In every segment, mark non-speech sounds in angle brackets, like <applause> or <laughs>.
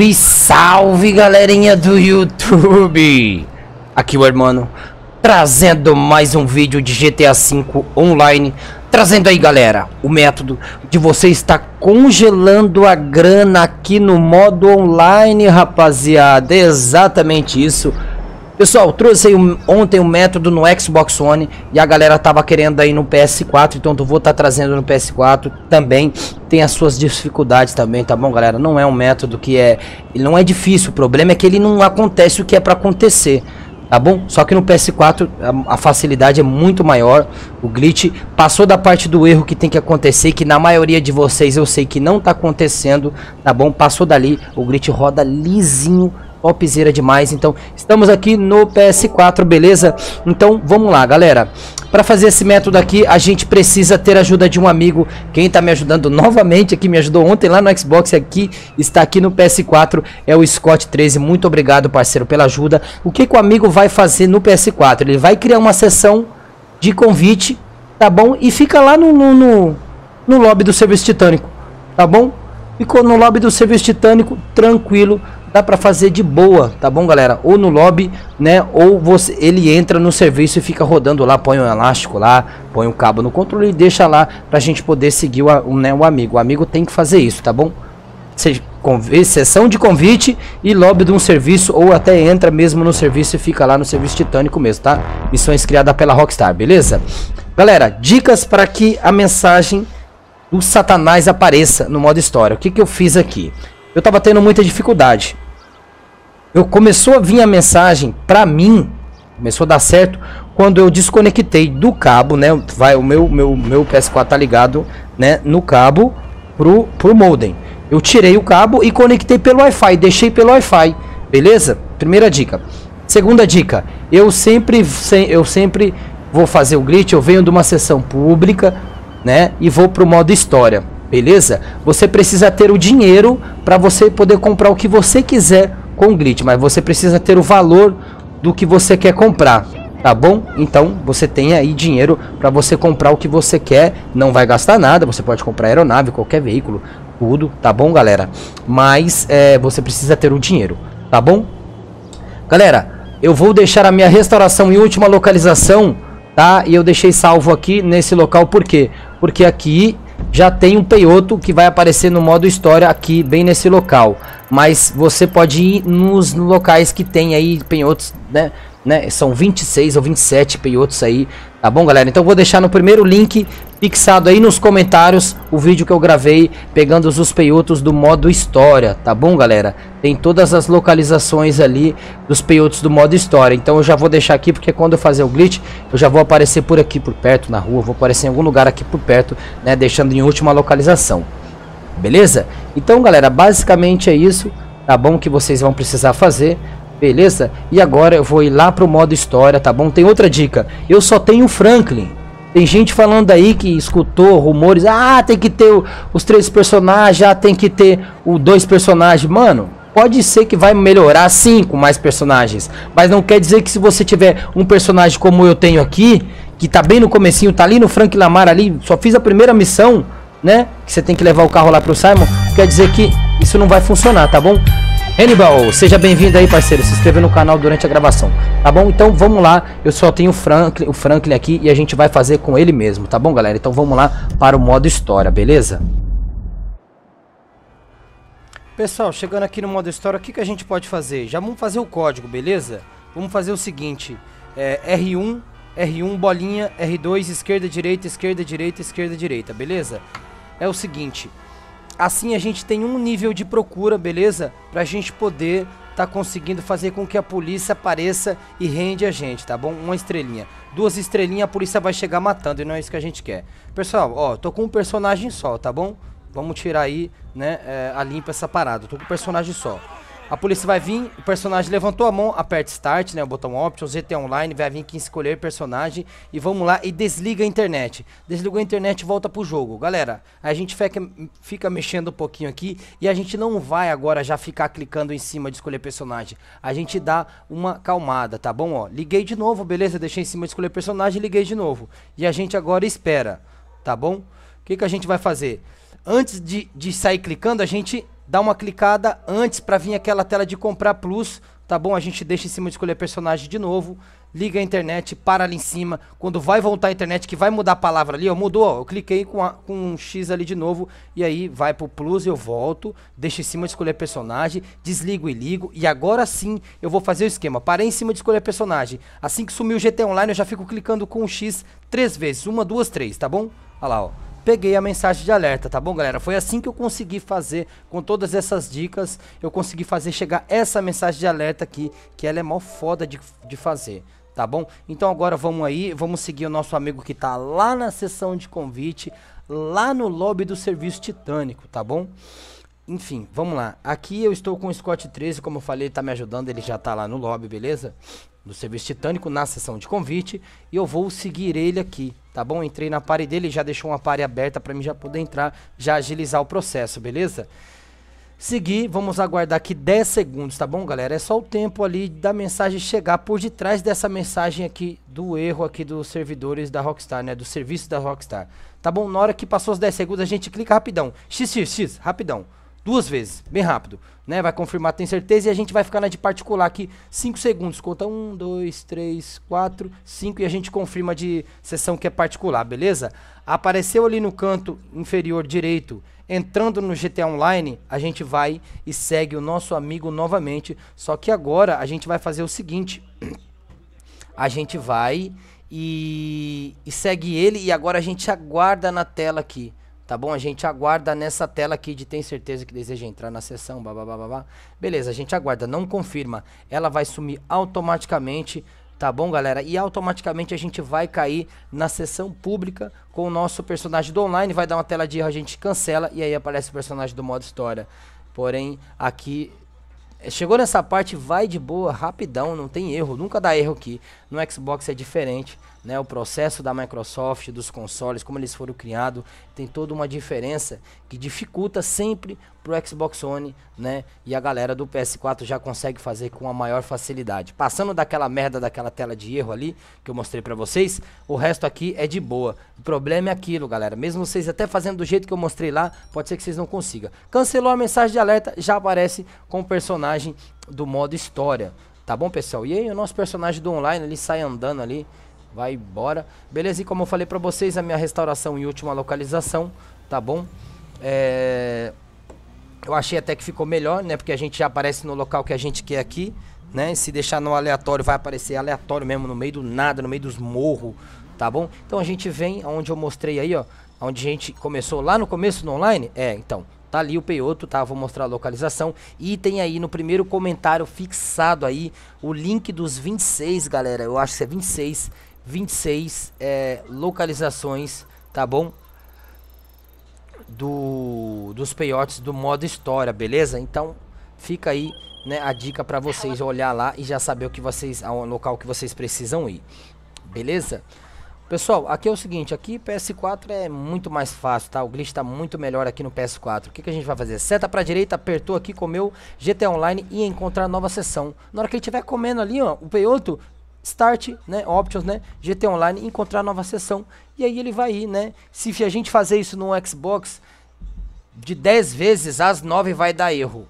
Salve, salve galerinha do YouTube! Aqui o Hermano, trazendo mais um vídeo de GTA V Online. Trazendo aí galera, o método de você estar congelando a grana aqui no modo online rapaziada. exatamente isso. Pessoal, trouxe aí um, ontem um método no Xbox One e a galera tava querendo aí no PS4, então eu vou estar tá trazendo no PS4 também. Tem as suas dificuldades também, tá bom, galera? Não é um método que é, não é difícil, o problema é que ele não acontece o que é para acontecer. Tá bom? Só que no PS4 a, a facilidade é muito maior. O glitch passou da parte do erro que tem que acontecer, que na maioria de vocês eu sei que não tá acontecendo, tá bom? Passou dali, o glitch roda lisinho topzera demais. Então, estamos aqui no PS4, beleza? Então, vamos lá, galera. Para fazer esse método aqui, a gente precisa ter a ajuda de um amigo. Quem está me ajudando <laughs> novamente aqui, me ajudou ontem lá no Xbox aqui, está aqui no PS4, é o Scott13. Muito obrigado, parceiro, pela ajuda. O que, que o amigo vai fazer no PS4? Ele vai criar uma sessão de convite, tá bom? E fica lá no, no, no, no lobby do serviço titânico, tá bom? Ficou no lobby do serviço titânico, tranquilo, dá para fazer de boa, tá bom, galera? Ou no lobby, né? Ou você, ele entra no serviço e fica rodando lá, põe um elástico lá, põe o um cabo no controle e deixa lá pra gente poder seguir o, né, o amigo. O amigo tem que fazer isso, tá bom? Se, sessão de convite e lobby de um serviço ou até entra mesmo no serviço e fica lá no serviço titânico mesmo, tá? Missões criadas pela Rockstar, beleza? Galera, dicas para que a mensagem do Satanás apareça no modo história. O que, que eu fiz aqui? Eu tava tendo muita dificuldade eu começou a vir a mensagem para mim, começou a dar certo quando eu desconectei do cabo, né? Vai o meu meu meu PS4 tá ligado, né, no cabo pro pro modem. Eu tirei o cabo e conectei pelo Wi-Fi, deixei pelo Wi-Fi. Beleza? Primeira dica. Segunda dica, eu sempre eu sempre vou fazer o glitch, eu venho de uma sessão pública, né, e vou pro modo história. Beleza? Você precisa ter o dinheiro para você poder comprar o que você quiser com grid, mas você precisa ter o valor do que você quer comprar, tá bom? Então você tem aí dinheiro para você comprar o que você quer, não vai gastar nada, você pode comprar aeronave, qualquer veículo, tudo, tá bom galera? Mas é, você precisa ter o dinheiro, tá bom? Galera, eu vou deixar a minha restauração em última localização, tá? E eu deixei salvo aqui nesse local, por quê? Porque aqui já tem um peioto que vai aparecer no modo história aqui, bem nesse local. Mas você pode ir nos locais que tem aí peiotos, né? né? São 26 ou 27 peiotos aí, tá bom, galera? Então vou deixar no primeiro link fixado aí nos comentários o vídeo que eu gravei pegando os peiotos do modo história, tá bom galera? Tem todas as localizações ali dos peiotos do modo história, então eu já vou deixar aqui porque quando eu fazer o glitch eu já vou aparecer por aqui por perto na rua, vou aparecer em algum lugar aqui por perto, né, deixando em última localização, beleza? Então galera, basicamente é isso, tá bom, que vocês vão precisar fazer, beleza? E agora eu vou ir lá pro modo história, tá bom? Tem outra dica, eu só tenho Franklin, tem gente falando aí que escutou rumores, ah, tem que ter o, os três personagens, ah, tem que ter o dois personagens. Mano, pode ser que vai melhorar sim com mais personagens, mas não quer dizer que se você tiver um personagem como eu tenho aqui, que tá bem no comecinho, tá ali no Frank Lamar ali, só fiz a primeira missão, né? Que você tem que levar o carro lá pro Simon, quer dizer que isso não vai funcionar, tá bom? Hannibal, seja bem-vindo aí, parceiro. Se inscreva no canal durante a gravação, tá bom? Então vamos lá. Eu só tenho o Franklin, o Franklin aqui e a gente vai fazer com ele mesmo, tá bom, galera? Então vamos lá para o modo história, beleza? Pessoal, chegando aqui no modo história, o que, que a gente pode fazer? Já vamos fazer o código, beleza? Vamos fazer o seguinte: é, R1, R1, bolinha, R2, esquerda, direita, esquerda, direita, esquerda, direita, beleza? É o seguinte. Assim a gente tem um nível de procura, beleza? Pra gente poder tá conseguindo fazer com que a polícia apareça e rende a gente, tá bom? Uma estrelinha. Duas estrelinhas, a polícia vai chegar matando e não é isso que a gente quer. Pessoal, ó, tô com um personagem só, tá bom? Vamos tirar aí, né, é, a limpa essa parada. Tô com um personagem só. A polícia vai vir, o personagem levantou a mão, aperta Start, né, o botão Options, GT Online, vai vir aqui em escolher personagem e vamos lá e desliga a internet. Desligou a internet e volta pro jogo. Galera, a gente fica, fica mexendo um pouquinho aqui e a gente não vai agora já ficar clicando em cima de escolher personagem. A gente dá uma calmada, tá bom? Ó, liguei de novo, beleza? Deixei em cima de escolher personagem, liguei de novo. E a gente agora espera, tá bom? O que, que a gente vai fazer? Antes de, de sair clicando, a gente dá uma clicada antes para vir aquela tela de comprar plus, tá bom? A gente deixa em cima de escolher personagem de novo, liga a internet, para ali em cima. Quando vai voltar a internet, que vai mudar a palavra ali, ó, mudou, ó, eu cliquei com, a, com um X ali de novo, e aí vai pro plus, eu volto, Deixa em cima de escolher personagem, desligo e ligo, e agora sim eu vou fazer o esquema. Parei em cima de escolher personagem. Assim que sumiu o GT Online, eu já fico clicando com o um X três vezes, uma, duas, três, tá bom? Olha lá, ó peguei a mensagem de alerta, tá bom, galera? Foi assim que eu consegui fazer, com todas essas dicas, eu consegui fazer chegar essa mensagem de alerta aqui, que ela é mó foda de, de fazer, tá bom? Então agora vamos aí, vamos seguir o nosso amigo que tá lá na sessão de convite, lá no lobby do serviço titânico, tá bom? Enfim, vamos lá. Aqui eu estou com o Scott 13, como eu falei, ele tá me ajudando, ele já tá lá no lobby, beleza? do serviço titânico na sessão de convite e eu vou seguir ele aqui, tá bom? Entrei na pare dele, já deixou uma pare aberta para mim já poder entrar, já agilizar o processo, beleza? Seguir, vamos aguardar aqui 10 segundos, tá bom, galera? É só o tempo ali da mensagem chegar por detrás dessa mensagem aqui do erro aqui dos servidores da Rockstar, né? Do serviço da Rockstar. Tá bom? Na hora que passou os 10 segundos, a gente clica rapidão. XXX, rapidão duas vezes, bem rápido. Né? Vai confirmar, tem certeza, e a gente vai ficar na de particular aqui 5 segundos. Conta 1, 2, 3, 4, 5 e a gente confirma de sessão que é particular, beleza? Apareceu ali no canto inferior direito, entrando no GTA Online, a gente vai e segue o nosso amigo novamente. Só que agora a gente vai fazer o seguinte: <clears throat> a gente vai e, e segue ele, e agora a gente aguarda na tela aqui tá bom? A gente aguarda nessa tela aqui de tem certeza que deseja entrar na sessão, babá. Beleza, a gente aguarda, não confirma. Ela vai sumir automaticamente, tá bom, galera? E automaticamente a gente vai cair na sessão pública com o nosso personagem do online, vai dar uma tela de erro, a gente cancela e aí aparece o personagem do modo história. Porém, aqui é, Chegou nessa parte, vai de boa, rapidão, não tem erro, nunca dá erro aqui. No Xbox é diferente, né, o processo da Microsoft, dos consoles, como eles foram criados, tem toda uma diferença que dificulta sempre para o Xbox One, né? E a galera do PS4 já consegue fazer com a maior facilidade. Passando daquela merda daquela tela de erro ali que eu mostrei para vocês, o resto aqui é de boa. O problema é aquilo, galera. Mesmo vocês até fazendo do jeito que eu mostrei lá, pode ser que vocês não consigam. Cancelou a mensagem de alerta, já aparece com o personagem do modo história. Tá bom, pessoal? E aí o nosso personagem do online, ele sai andando ali vai embora. Beleza? E como eu falei para vocês, a minha restauração e última localização, tá bom? É... Eu achei até que ficou melhor, né? Porque a gente já aparece no local que a gente quer aqui, né? Se deixar no aleatório, vai aparecer aleatório mesmo, no meio do nada, no meio dos morros, tá bom? Então a gente vem onde eu mostrei aí, ó. Onde a gente começou lá no começo no online. É, então, Tá ali o Peioto, tá? Vou mostrar a localização. E tem aí no primeiro comentário fixado aí o link dos 26, galera. Eu acho que é 26 26 é, localizações, tá bom? Do, dos peiotes do modo história, beleza? Então fica aí né, a dica para vocês olhar lá e já saber o que vocês, ao local que vocês precisam ir, beleza? Pessoal, aqui é o seguinte, aqui PS4 é muito mais fácil, tá? O glitch tá muito melhor aqui no PS4. O que, que a gente vai fazer? Seta pra direita, apertou aqui, comeu GTA Online e encontrar nova sessão. Na hora que ele estiver comendo ali, ó, o peioto Start, né, Options, né, GT Online, encontrar nova sessão. E aí ele vai ir, né? Se a gente fazer isso no Xbox, de 10 vezes, às 9 vai dar erro.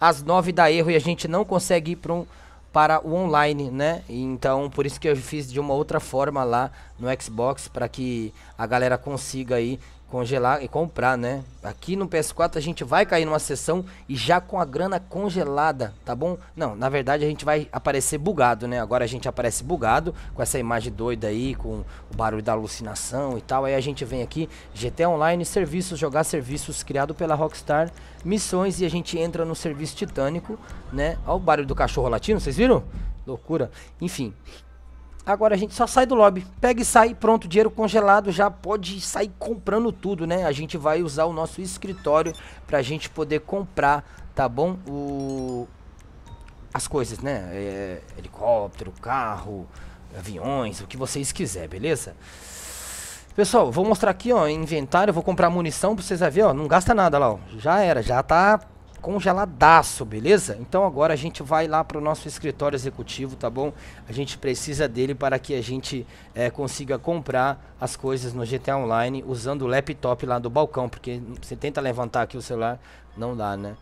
Às 9 dá erro e a gente não consegue ir para um para o online, né? Então, por isso que eu fiz de uma outra forma lá no Xbox para que a galera consiga aí congelar e comprar, né? Aqui no PS4 a gente vai cair numa sessão e já com a grana congelada, tá bom? Não, na verdade a gente vai aparecer bugado, né? Agora a gente aparece bugado com essa imagem doida aí, com o barulho da alucinação e tal. Aí a gente vem aqui, GT Online, serviços, jogar serviços criado pela Rockstar, missões e a gente entra no serviço titânico, né? Olha o barulho do cachorro latino, vocês viram? Loucura. Enfim, Agora a gente só sai do lobby, pega e sai, pronto, dinheiro congelado, já pode sair comprando tudo, né? A gente vai usar o nosso escritório pra gente poder comprar, tá bom? O... As coisas, né? É, helicóptero, carro, aviões, o que vocês quiserem, beleza? Pessoal, vou mostrar aqui, ó, inventário, vou comprar munição pra vocês verem, ó, não gasta nada lá, ó, já era, já tá congeladaço, beleza? Então agora a gente vai lá para o nosso escritório executivo, tá bom? A gente precisa dele para que a gente é, consiga comprar as coisas no GTA Online usando o laptop lá do balcão, porque você tenta levantar aqui o celular, não dá, né?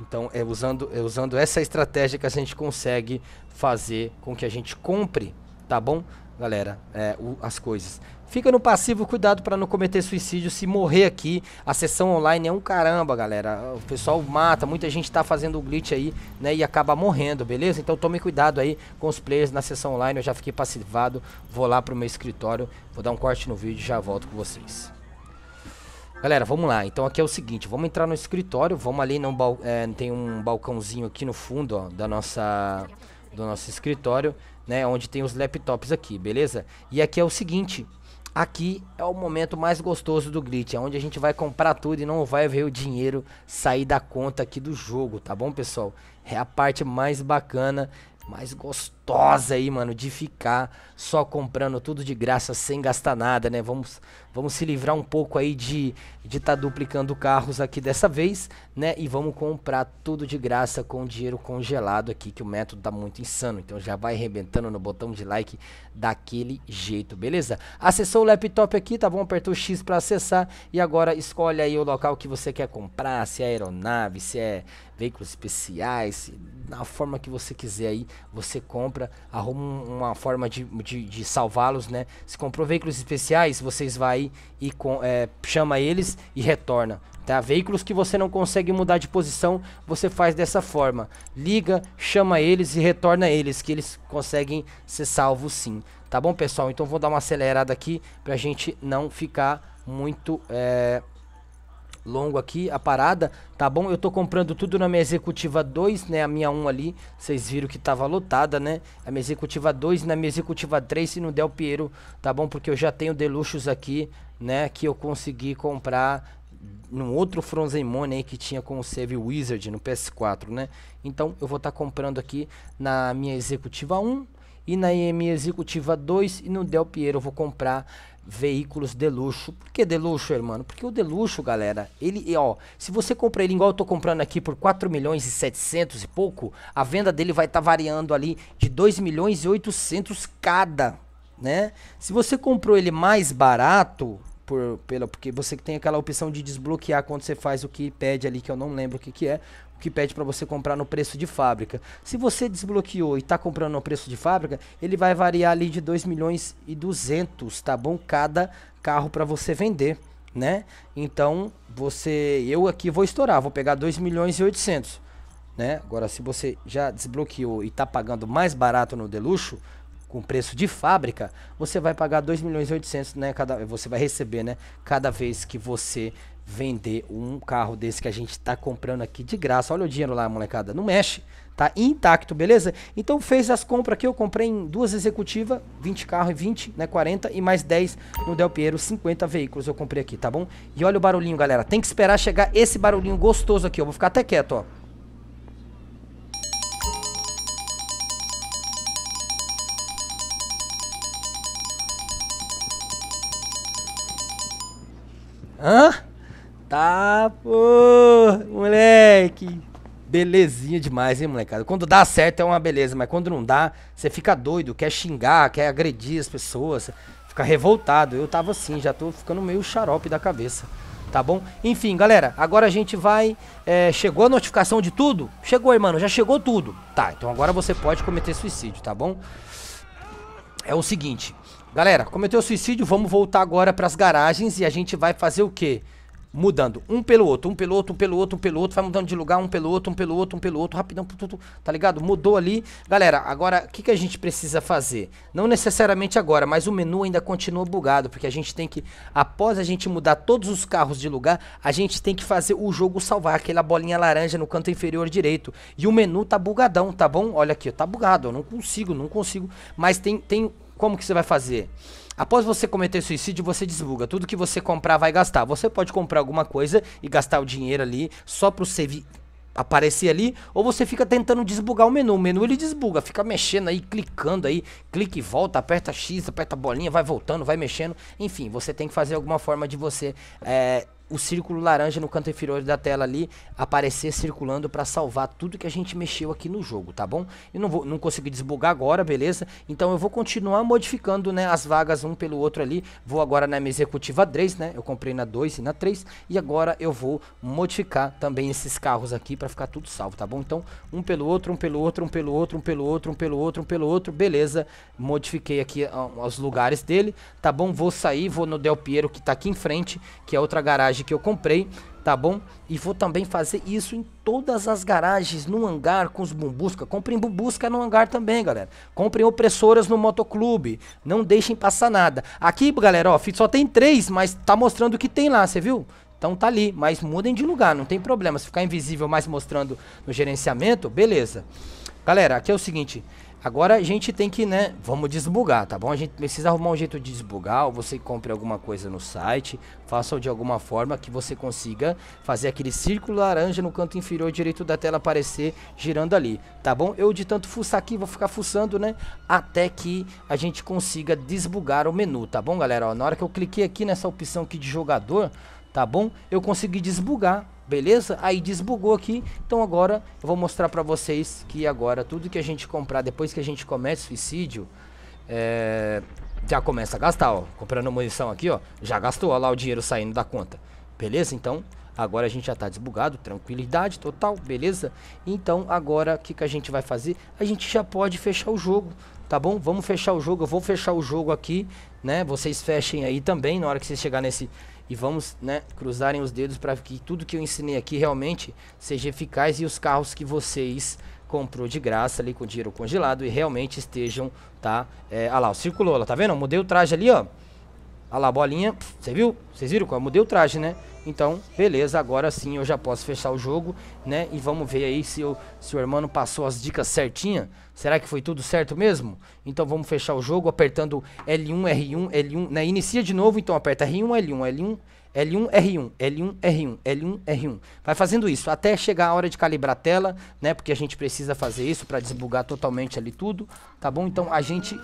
Então é usando, é usando essa estratégia que a gente consegue fazer com que a gente compre, tá bom? galera, é, o, as coisas. Fica no passivo, cuidado para não cometer suicídio. Se morrer aqui, a sessão online é um caramba, galera. O pessoal mata, muita gente tá fazendo glitch aí, né? E acaba morrendo, beleza? Então tome cuidado aí com os players na sessão online. Eu já fiquei passivado, vou lá pro meu escritório, vou dar um corte no vídeo e já volto com vocês. Galera, vamos lá. Então aqui é o seguinte, vamos entrar no escritório, vamos ali, no é, tem um balcãozinho aqui no fundo, ó, da nossa, do nosso escritório né, onde tem os laptops aqui, beleza? E aqui é o seguinte, aqui é o momento mais gostoso do glitch, é onde a gente vai comprar tudo e não vai ver o dinheiro sair da conta aqui do jogo, tá bom, pessoal? É a parte mais bacana, mais gostosa gostosa aí, mano, de ficar só comprando tudo de graça, sem gastar nada, né? Vamos, vamos se livrar um pouco aí de de tá duplicando carros aqui dessa vez, né? E vamos comprar tudo de graça com dinheiro congelado aqui, que o método tá muito insano. Então já vai arrebentando no botão de like daquele jeito, beleza? Acessou o laptop aqui, tá bom? Apertou o X para acessar e agora escolhe aí o local que você quer comprar, se é aeronave, se é veículos especiais, na forma que você quiser aí, você compra compra, arruma uma forma de, de, de salvá-los, né? Se comprou veículos especiais, vocês vai e com, é, chama eles e retorna. Tá? Veículos que você não consegue mudar de posição, você faz dessa forma. Liga, chama eles e retorna eles, que eles conseguem ser salvos sim. Tá bom, pessoal? Então vou dar uma acelerada aqui pra gente não ficar muito... É longo aqui a parada, tá bom? Eu tô comprando tudo na minha executiva 2, né? A minha 1 um ali, vocês viram que tava lotada, né? A minha executiva 2 e na minha executiva 3, se não der o Piero, tá bom? Porque eu já tenho Deluxos aqui, né? Que eu consegui comprar num outro Frozen Money aí que tinha com o Save Wizard no PS4, né? Então eu vou estar tá comprando aqui na minha executiva 1, e na IM Executiva 2 e no Del Piero eu vou comprar veículos de luxo. Por que de luxo, irmão? Porque o de luxo, galera, ele, ó, se você comprar ele igual eu tô comprando aqui por 4 milhões e 700 e pouco, a venda dele vai estar tá variando ali de 2 milhões e 800 cada, né? Se você comprou ele mais barato, por, pela, porque você tem aquela opção de desbloquear quando você faz o que pede ali, que eu não lembro o que, que é que pede para você comprar no preço de fábrica. Se você desbloqueou e está comprando no preço de fábrica, ele vai variar ali de 2 milhões e 200, tá bom? Cada carro para você vender, né? Então, você, eu aqui vou estourar, vou pegar 2 milhões e 800, né? Agora se você já desbloqueou e está pagando mais barato no Deluxo, com preço de fábrica, você vai pagar 2 milhões e 800, né, cada você vai receber, né, cada vez que você vender um carro desse que a gente tá comprando aqui de graça. Olha o dinheiro lá, molecada. Não mexe. Tá intacto, beleza? Então fez as compras aqui. Eu comprei em duas executivas, 20 carros e 20, né? 40 e mais 10 no Del Piero, 50 veículos eu comprei aqui, tá bom? E olha o barulhinho, galera. Tem que esperar chegar esse barulhinho gostoso aqui. Eu vou ficar até quieto, ó. Hã? Tá, pô, moleque. Belezinha demais, hein, molecada? Quando dá certo é uma beleza, mas quando não dá, você fica doido, quer xingar, quer agredir as pessoas, fica revoltado. Eu tava assim, já tô ficando meio xarope da cabeça, tá bom? Enfim, galera, agora a gente vai. É, chegou a notificação de tudo? Chegou, irmão, já chegou tudo. Tá, então agora você pode cometer suicídio, tá bom? É o seguinte, galera, cometeu suicídio, vamos voltar agora para as garagens e a gente vai fazer o quê? mudando um pelo outro, um pelo outro, um pelo outro, um pelo outro, vai mudando de lugar, um pelo outro, um pelo outro, um pelo outro, rapidão, tá ligado? Mudou ali. Galera, agora o que, que a gente precisa fazer? Não necessariamente agora, mas o menu ainda continua bugado, porque a gente tem que, após a gente mudar todos os carros de lugar, a gente tem que fazer o jogo salvar, aquela bolinha laranja no canto inferior direito. E o menu tá bugadão, tá bom? Olha aqui, tá bugado, eu não consigo, não consigo, mas tem, tem, como que você vai fazer? Após você cometer suicídio, você desbuga. Tudo que você comprar vai gastar. Você pode comprar alguma coisa e gastar o dinheiro ali só pro save aparecer ali, ou você fica tentando desbugar o menu. O menu ele desbuga, fica mexendo aí, clicando aí, clique e volta, aperta X, aperta bolinha, vai voltando, vai mexendo. Enfim, você tem que fazer alguma forma de você é, o círculo laranja no canto inferior da tela ali aparecer circulando para salvar tudo que a gente mexeu aqui no jogo, tá bom? Eu não, vou, não consegui desbugar agora, beleza? Então eu vou continuar modificando né, as vagas um pelo outro ali. Vou agora na minha executiva 3, né? Eu comprei na 2 e na 3. E agora eu vou modificar também esses carros aqui para ficar tudo salvo, tá bom? Então um pelo outro, um pelo outro, um pelo outro, um pelo outro, um pelo outro, um pelo outro, beleza. Modifiquei aqui ó, ah, os lugares dele, tá bom? Vou sair, vou no Del Piero que tá aqui em frente, que é outra garagem que eu comprei, tá bom? E vou também fazer isso em todas as garagens, no hangar, com os bumbusca. Comprem bumbusca no hangar também, galera. Comprem opressoras no motoclube. Não deixem passar nada. Aqui, galera, ó, só tem três, mas tá mostrando o que tem lá, você viu? Então tá ali, mas mudem de lugar, não tem problema. Se ficar invisível, mas mostrando no gerenciamento, beleza. Galera, aqui é o seguinte, Agora a gente tem que, né? Vamos desbugar, tá bom? A gente precisa arrumar um jeito de desbugar. Ou você compre alguma coisa no site, faça de alguma forma que você consiga fazer aquele círculo laranja no canto inferior direito da tela aparecer girando ali, tá bom? Eu de tanto fuçar aqui, vou ficar fuçando, né? Até que a gente consiga desbugar o menu, tá bom, galera? Ó, na hora que eu cliquei aqui nessa opção aqui de jogador, tá bom? Eu consegui desbugar Beleza? Aí desbugou aqui, então agora eu vou mostrar pra vocês que agora tudo que a gente comprar depois que a gente começa o suicídio, é... já começa a gastar, ó. Comprando munição aqui, ó, já gastou, ó lá o dinheiro saindo da conta. Beleza? Então, agora a gente já tá desbugado, tranquilidade total, beleza? Então, agora o que, que a gente vai fazer? A gente já pode fechar o jogo, tá bom? Vamos fechar o jogo, eu vou fechar o jogo aqui, né? Vocês fechem aí também na hora que vocês chegar nesse e vamos né, cruzarem os dedos para que tudo que eu ensinei aqui realmente seja eficaz e os carros que vocês comprou de graça ali com dinheiro congelado e realmente estejam, tá? É, ah lá, o circulou, tá vendo? Eu mudei o traje ali, ó. Olha lá, bolinha. Você viu? Vocês viram como mudei o traje, né? Então, beleza, agora sim eu já posso fechar o jogo, né? E vamos ver aí se, eu, se o irmão passou as dicas certinha. Será que foi tudo certo mesmo? Então vamos fechar o jogo apertando L1, R1, L1, né? Inicia de novo, então aperta R1, L1, L1, L1, R1, L1, R1, L1, R1. Vai fazendo isso até chegar a hora de calibrar a tela, né? Porque a gente precisa fazer isso para desbugar totalmente ali tudo, tá bom? Então a gente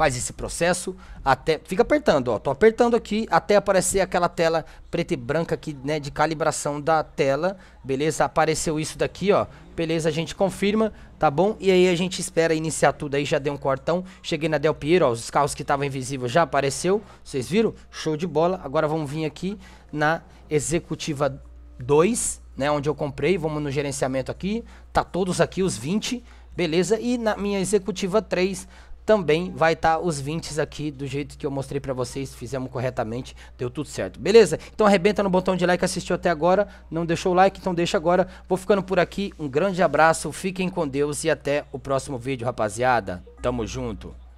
faz esse processo até fica apertando, ó, tô apertando aqui até aparecer aquela tela preta e branca aqui, né, de calibração da tela. Beleza? Apareceu isso daqui, ó. Beleza, a gente confirma, tá bom? E aí a gente espera iniciar tudo aí, já deu um cortão. Cheguei na Del Piero, ó, os carros que estavam invisíveis já apareceu. Vocês viram? Show de bola. Agora vamos vir aqui na executiva 2, né, onde eu comprei, vamos no gerenciamento aqui. Tá todos aqui os 20. Beleza? E na minha executiva 3 também vai estar tá os 20 aqui do jeito que eu mostrei para vocês, fizemos corretamente, deu tudo certo, beleza? Então arrebenta no botão de like, assistiu até agora, não deixou o like, então deixa agora, vou ficando por aqui, um grande abraço, fiquem com Deus e até o próximo vídeo, rapaziada, tamo junto!